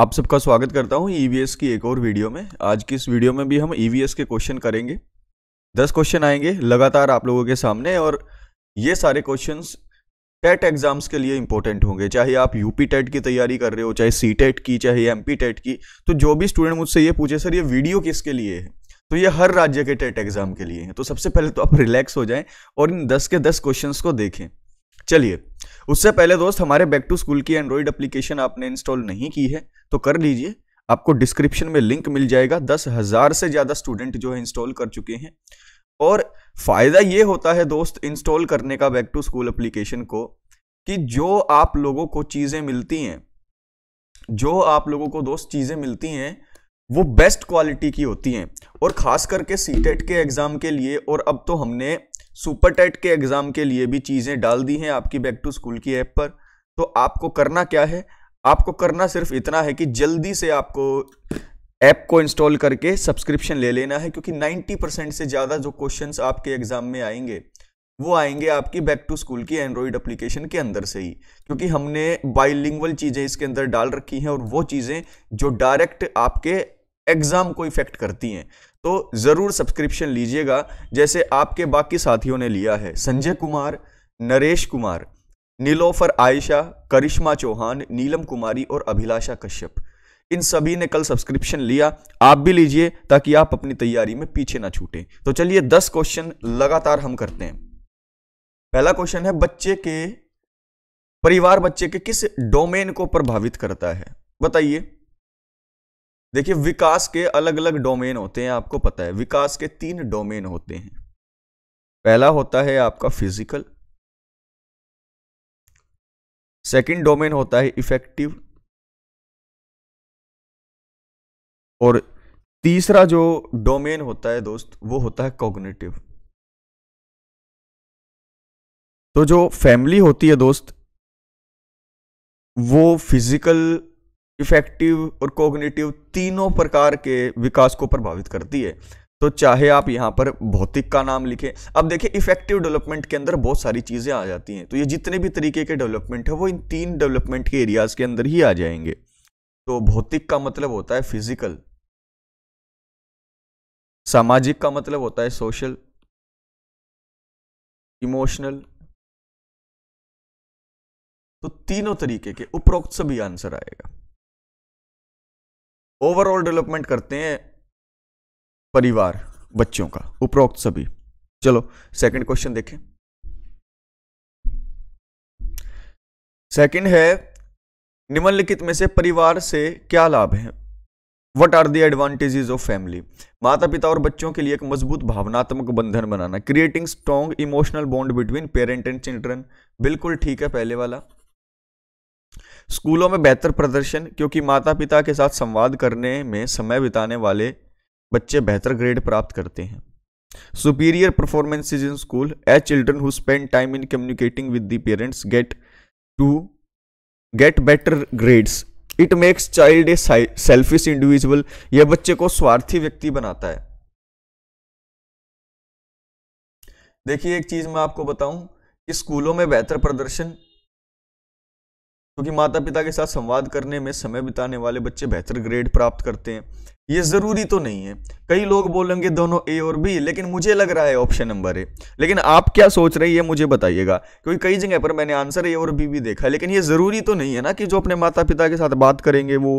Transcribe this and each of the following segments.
आप सबका स्वागत करता हूँ ई e की एक और वीडियो में आज की इस वीडियो में भी हम ई e के क्वेश्चन करेंगे दस क्वेश्चन आएंगे लगातार आप लोगों के सामने और ये सारे क्वेश्चन टेट एग्जाम्स के लिए इंपॉर्टेंट होंगे चाहे आप यूपी टेट की तैयारी कर रहे हो चाहे सी टेट की चाहे एम टेट की तो जो भी स्टूडेंट मुझसे ये पूछे सर ये वीडियो किसके लिए है तो ये हर राज्य के टेट एग्जाम के लिए है तो सबसे पहले तो आप रिलैक्स हो जाए और इन दस के दस क्वेश्चन को देखें चलिए उससे पहले दोस्त हमारे बैक टू स्कूल की एंड्रॉयड एप्लीकेशन आपने इंस्टॉल नहीं की है तो कर लीजिए आपको डिस्क्रिप्शन में लिंक मिल जाएगा दस हज़ार से ज़्यादा स्टूडेंट जो है इंस्टॉल कर चुके हैं और फ़ायदा ये होता है दोस्त इंस्टॉल करने का बैक टू स्कूल एप्लीकेशन को कि जो आप लोगों को चीज़ें मिलती हैं जो आप लोगों को दोस्त चीज़ें मिलती हैं वो बेस्ट क्वालिटी की होती हैं और ख़ास करके सी e के एग्ज़ाम के लिए और अब तो हमने सुपर टेट के एग्ज़ाम के लिए भी चीज़ें डाल दी हैं आपकी बैक टू स्कूल की ऐप पर तो आपको करना क्या है आपको करना सिर्फ इतना है कि जल्दी से आपको ऐप को इंस्टॉल करके सब्सक्रिप्शन ले लेना है क्योंकि 90 परसेंट से ज़्यादा जो क्वेश्चंस आपके एग्ज़ाम में आएंगे वो आएंगे आपकी बैक टू स्कूल की एंड्रॉयड एप्लीकेशन के अंदर से ही क्योंकि हमने बाइलिंगल चीज़ें इसके अंदर डाल रखी हैं और वो चीज़ें जो डायरेक्ट आपके एग्ज़ाम को इफ़ेक्ट करती हैं तो ज़रूर सब्सक्रिप्शन लीजिएगा जैसे आपके बाकी साथियों ने लिया है संजय कुमार नरेश कुमार नीलोफर आयशा करिश्मा चौहान नीलम कुमारी और अभिलाषा कश्यप इन सभी ने कल सब्सक्रिप्शन लिया आप भी लीजिए ताकि आप अपनी तैयारी में पीछे ना छूटें तो चलिए दस क्वेश्चन लगातार हम करते हैं पहला क्वेश्चन है बच्चे के परिवार बच्चे के किस डोमेन को प्रभावित करता है बताइए देखिए विकास के अलग अलग डोमेन होते हैं आपको पता है विकास के तीन डोमेन होते हैं पहला होता है आपका फिजिकल सेकंड डोमेन होता है इफेक्टिव और तीसरा जो डोमेन होता है दोस्त वो होता है कॉग्निटिव तो जो फैमिली होती है दोस्त वो फिजिकल इफेक्टिव और कोग्नेटिव तीनों प्रकार के विकास को प्रभावित करती है तो चाहे आप यहाँ पर भौतिक का नाम लिखें अब देखिए इफेक्टिव डेवलपमेंट के अंदर बहुत सारी चीज़ें आ जाती हैं तो ये जितने भी तरीके के डेवलपमेंट है वो इन तीन डेवलपमेंट के एरियाज के अंदर ही आ जाएंगे तो भौतिक का मतलब होता है फिजिकल सामाजिक का मतलब होता है सोशल इमोशनल तो तीनों तरीके के उपरोक्त भी आंसर आएगा ओवरऑल डेवलपमेंट करते हैं परिवार बच्चों का उपरोक्त सभी चलो सेकंड क्वेश्चन देखें सेकंड है निम्नलिखित में से परिवार से क्या लाभ है what are the advantages of family माता पिता और बच्चों के लिए एक मजबूत भावनात्मक बंधन बनाना creating strong emotional bond between parent and children बिल्कुल ठीक है पहले वाला स्कूलों में बेहतर प्रदर्शन क्योंकि माता पिता के साथ संवाद करने में समय बिताने वाले बच्चे बेहतर ग्रेड प्राप्त करते हैं superior performances in school a children who spend time in communicating with the parents get to get better grades it makes child a selfish individual यह बच्चे को स्वार्थी व्यक्ति बनाता है देखिए एक चीज मैं आपको बताऊं कि स्कूलों में बेहतर प्रदर्शन क्योंकि तो माता पिता के साथ संवाद करने में समय बिताने वाले बच्चे बेहतर ग्रेड प्राप्त करते हैं ये ज़रूरी तो नहीं है कई लोग बोलेंगे दोनों ए और बी लेकिन मुझे लग रहा है ऑप्शन नंबर ए लेकिन आप क्या सोच रहे हैं ये मुझे बताइएगा क्योंकि कई जगह पर मैंने आंसर ए और बी भी देखा लेकिन ये ज़रूरी तो नहीं है ना कि जो अपने माता पिता के साथ बात करेंगे वो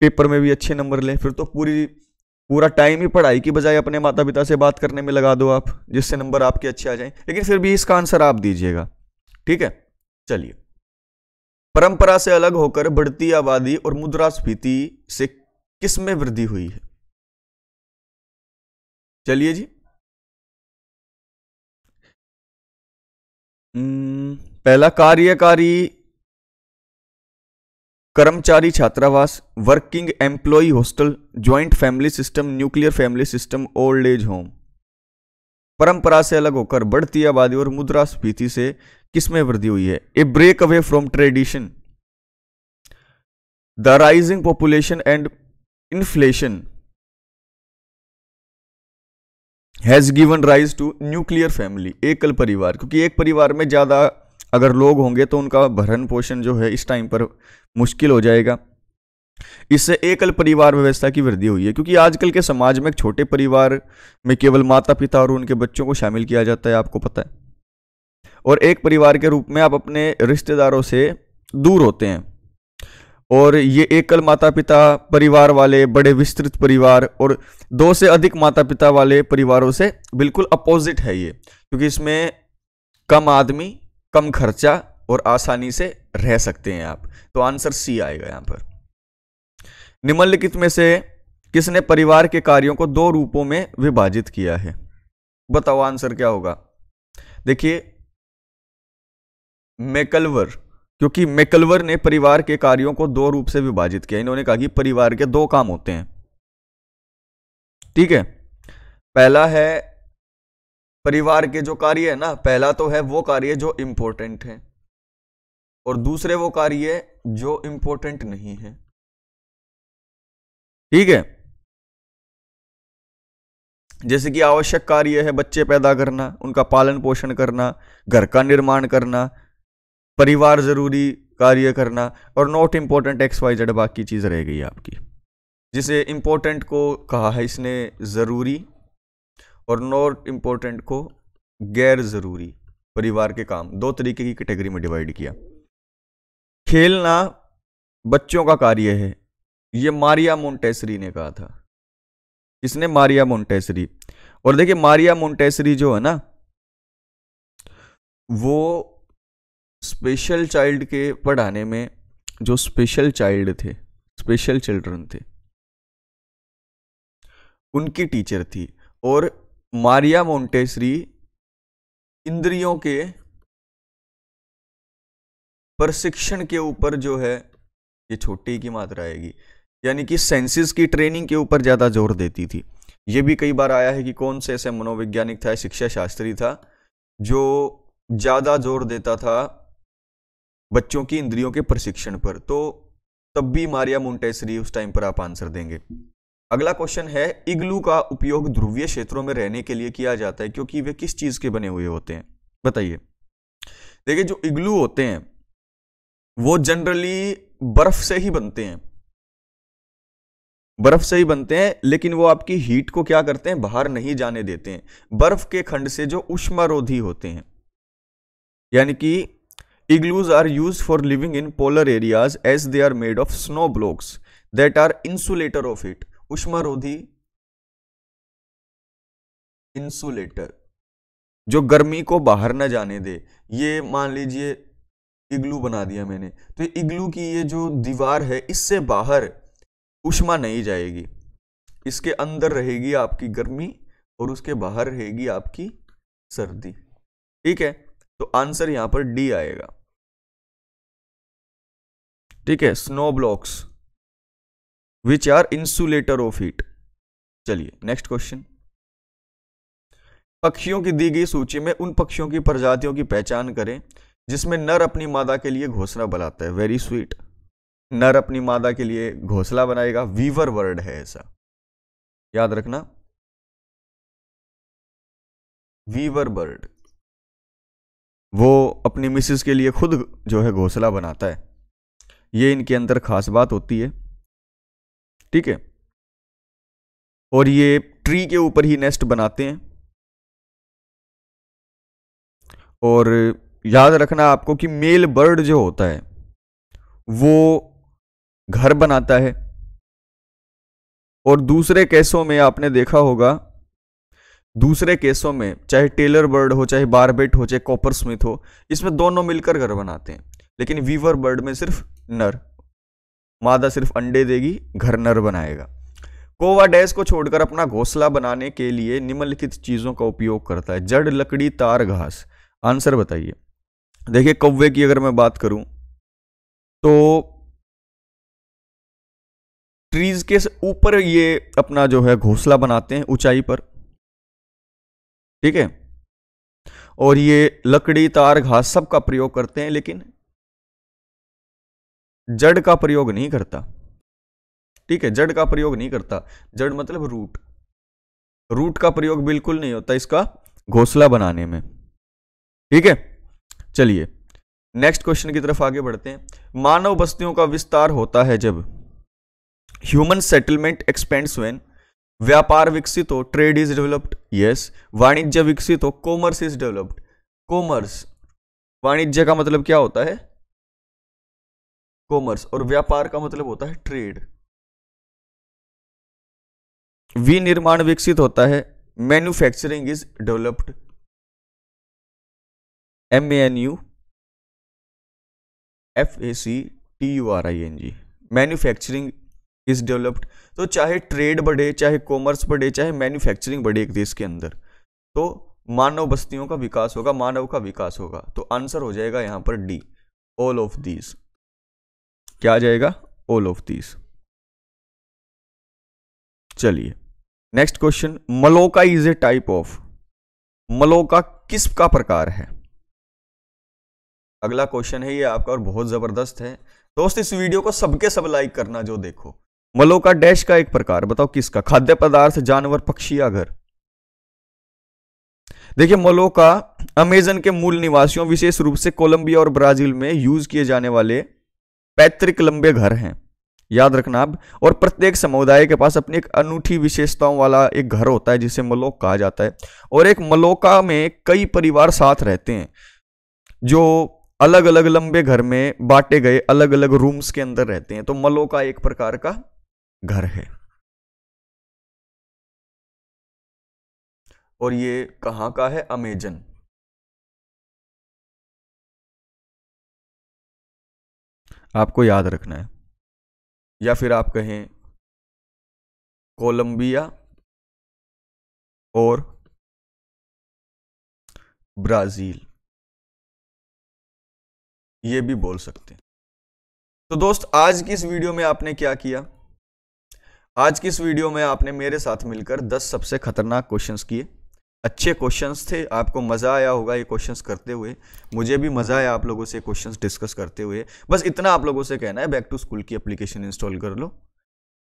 पेपर में भी अच्छे नंबर लें फिर तो पूरी पूरा टाइम ही पढ़ाई की बजाय अपने माता पिता से बात करने में लगा दो आप जिससे नंबर आपके अच्छे आ जाए लेकिन फिर भी इसका आंसर आप दीजिएगा ठीक है चलिए परंपरा से अलग होकर बढ़ती आबादी और मुद्रास्फीति से किस में वृद्धि हुई है चलिए जी पहला कार्यकारी कर्मचारी छात्रावास working employ hostel joint family system nuclear family system old age home परंपरा से अलग होकर बढ़ती आबादी और मुद्रास्फीति से किस में वृद्धि हुई है a break away from tradition the rising population and inflation has given rise to nuclear family एकल परिवार क्योंकि एक परिवार में ज़्यादा अगर लोग होंगे तो उनका भरण पोषण जो है इस टाइम पर मुश्किल हो जाएगा इससे एकल परिवार व्यवस्था की वृद्धि हुई है क्योंकि आजकल के समाज में छोटे परिवार में केवल माता पिता और उनके बच्चों को शामिल किया जाता है आपको पता है और एक परिवार के रूप में आप अपने रिश्तेदारों से दूर होते हैं और ये एकल माता पिता परिवार वाले बड़े विस्तृत परिवार और दो से अधिक माता पिता वाले परिवारों से बिल्कुल अपोजिट है ये क्योंकि इसमें कम आदमी कम खर्चा और आसानी से रह सकते हैं आप तो आंसर सी आएगा यहाँ पर निम्नलिखित में से किसने परिवार के कार्यों को दो रूपों में विभाजित किया है बताओ आंसर क्या होगा देखिए मेकलवर क्योंकि मेकलवर ने परिवार के कार्यों को दो रूप से विभाजित किया इन्होंने कहा कि परिवार के दो काम होते हैं ठीक है पहला है परिवार के जो कार्य है ना पहला तो है वो कार्य जो इम्पोर्टेंट है और दूसरे वो कार्य जो इंपॉर्टेंट नहीं है ठीक है जैसे कि आवश्यक कार्य है बच्चे पैदा करना उनका पालन पोषण करना घर का निर्माण करना परिवार ज़रूरी कार्य करना और not important X Y Z बाकी चीज़ रह गई आपकी जिसे इम्पोर्टेंट को कहा है इसने ज़रूरी और नॉट इम्पोर्टेंट को गैर ज़रूरी परिवार के काम दो तरीके की कैटेगरी में डिवाइड किया खेलना बच्चों का कार्य है ये मारिया मोन्टेसरी ने कहा था इसने मारिया मोन्टेसरी और देखिए मारिया मोन्टेसरी जो है ना वो स्पेशल चाइल्ड के पढ़ाने में जो स्पेशल चाइल्ड थे स्पेशल चिल्ड्रन थे उनकी टीचर थी और मारिया मोंटेसरी इंद्रियों के प्रशिक्षण के ऊपर जो है ये छोटी की मात्रा आएगी यानी कि सेंसेस की ट्रेनिंग के ऊपर ज़्यादा जोर देती थी ये भी कई बार आया है कि कौन से ऐसे मनोवैज्ञानिक था शिक्षा शास्त्री था जो ज़्यादा जोर देता था बच्चों की इंद्रियों के प्रशिक्षण पर तो तब भी मारिया मोन्टेसरी उस टाइम पर आप आंसर देंगे अगला क्वेश्चन है इग्लू का उपयोग ध्रुवीय क्षेत्रों में रहने के लिए किया जाता है क्योंकि वे किस चीज के बने हुए होते हैं बताइए देखिए जो इग्लू होते हैं वो जनरली बर्फ से ही बनते हैं बर्फ से ही बनते हैं लेकिन वो आपकी हीट को क्या करते हैं बाहर नहीं जाने देते हैं बर्फ के खंड से जो उष्मारोधी होते हैं यानी कि Igloos are used for living in polar areas as they are made of snow blocks that are insulator of it. रोधी इंसुलेटर जो गर्मी को बाहर ना जाने दे ये मान लीजिए इग्लू बना दिया मैंने तो इग्लू की ये जो दीवार है इससे बाहर उष्मा नहीं जाएगी इसके अंदर रहेगी आपकी गर्मी और उसके बाहर रहेगी आपकी सर्दी ठीक है तो आंसर यहां पर डी आएगा ठीक है snow blocks which are insulator of heat चलिए नेक्स्ट क्वेश्चन पक्षियों की दी गई सूची में उन पक्षियों की प्रजातियों की पहचान करें जिसमें नर अपनी मादा के लिए घोसला बनाता है वेरी स्वीट नर अपनी मादा के लिए घोसला बनाएगा वीवर वर्ड है ऐसा याद रखना वीवर बर्ड वो अपनी मिसिस के लिए खुद जो है घोंसला बनाता है ये इनके अंदर खास बात होती है ठीक है और ये ट्री के ऊपर ही नेस्ट बनाते हैं और याद रखना आपको कि मेल बर्ड जो होता है वो घर बनाता है और दूसरे केसों में आपने देखा होगा दूसरे केसों में चाहे टेलर बर्ड हो चाहे बारबेट हो चाहे कॉपर स्मिथ हो इसमें दोनों मिलकर घर बनाते हैं लेकिन वीवर बर्ड में सिर्फ नर मादा सिर्फ अंडे देगी घर नर बनाएगा कोवा डैस को छोड़कर अपना घोंसला बनाने के लिए निम्नलिखित चीज़ों का उपयोग करता है जड़ लकड़ी तार घास आंसर बताइए देखिए कौवे की अगर मैं बात करूं तो ट्रीज के ऊपर ये अपना जो है घोंसला बनाते हैं ऊंचाई पर ठीक है और ये लकड़ी तार घास सब का प्रयोग करते हैं लेकिन जड़ का प्रयोग नहीं करता ठीक है जड़ का प्रयोग नहीं करता जड़ मतलब रूट रूट का प्रयोग बिल्कुल नहीं होता इसका घोसला बनाने में ठीक है चलिए नेक्स्ट क्वेश्चन की तरफ आगे बढ़ते हैं मानव बस्तियों का विस्तार होता है जब ह्यूमन सेटलमेंट एक्सपेंड्स व्हेन व्यापार विकसित हो ट्रेड इज डेवलप्ड यस वाणिज्य विकसित हो कॉमर्स इज डेवलप्ड कॉमर्स वाणिज्य का मतलब क्या होता है कॉमर्स और व्यापार का मतलब होता है ट्रेड विनिर्माण विकसित होता है manufacturing is developed M A N U F A C T U R I N G manufacturing is developed तो चाहे ट्रेड बढ़े चाहे कॉमर्स बढ़े चाहे मैन्युफैक्चरिंग बढ़े एक देश के अंदर तो मानव बस्तियों का विकास होगा मानव का विकास होगा तो आंसर हो जाएगा यहां पर डी ऑल ऑफ दीज क्या आ जाएगा ऑल ऑफ दीज चलिए next question maloca is a type of maloca किस का प्रकार है अगला क्वेश्चन है ये आपका और बहुत ज़बरदस्त है दोस्त इस वीडियो को सबके सब लाइक करना जो देखो मलो का डैश का एक प्रकार बताओ किसका खाद्य पदार्थ जानवर पक्षी या घर देखिए मलो का अमेजन के मूल निवासियों विशेष रूप से कोलंबिया और ब्राजील में यूज किए जाने वाले पैतृक लंबे घर हैं याद रखना आप और प्रत्येक समुदाय के पास अपनी एक अनूठी विशेषताओं वाला एक घर होता है जिसे मलोक कहा जाता है और एक मलोका में कई परिवार साथ रहते हैं जो अलग अलग लंबे घर में बांटे गए अलग अलग रूम्स के अंदर रहते हैं तो मलोका एक प्रकार का घर है और ये कहां का है अमेजन आपको याद रखना है या फिर आप कहें कोलंबिया और ब्राज़ील ये भी बोल सकते हैं तो दोस्त आज की इस वीडियो में आपने क्या किया आज की इस वीडियो में आपने मेरे साथ मिलकर 10 सबसे खतरनाक क्वेश्चंस किए अच्छे क्वेश्चंस थे आपको मज़ा आया होगा ये क्वेश्चंस करते हुए मुझे भी मज़ा आया आप लोगों से क्वेश्चंस डिस्कस करते हुए बस इतना आप लोगों से कहना है बैक टू स्कूल की एप्लीकेशन इंस्टॉल कर लो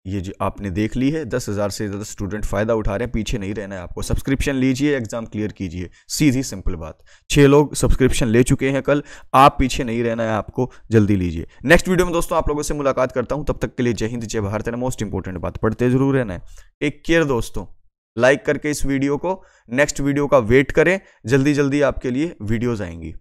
ये जो आपने देख ली है दस हज़ार से ज़्यादा स्टूडेंट फ़ायदा उठा रहे हैं पीछे नहीं रहना है आपको सब्सक्रिप्शन लीजिए एग्ज़ाम क्लियर कीजिए सीधी सिंपल बात छः लोग सब्सक्रिप्शन ले चुके हैं कल आप पीछे नहीं रहना है आपको जल्दी लीजिए नेक्स्ट वीडियो में दोस्तों आप लोगों से मुलाकात करता हूँ तब तक के लिए जय हिंद जय भारत मोस्ट इंपॉर्टेंट बात पढ़ते ज़रूर रहना है टेक केयर दोस्तों लाइक करके इस वीडियो को नेक्स्ट वीडियो का वेट करें जल्दी जल्दी आपके लिए वीडियोज़ आएंगी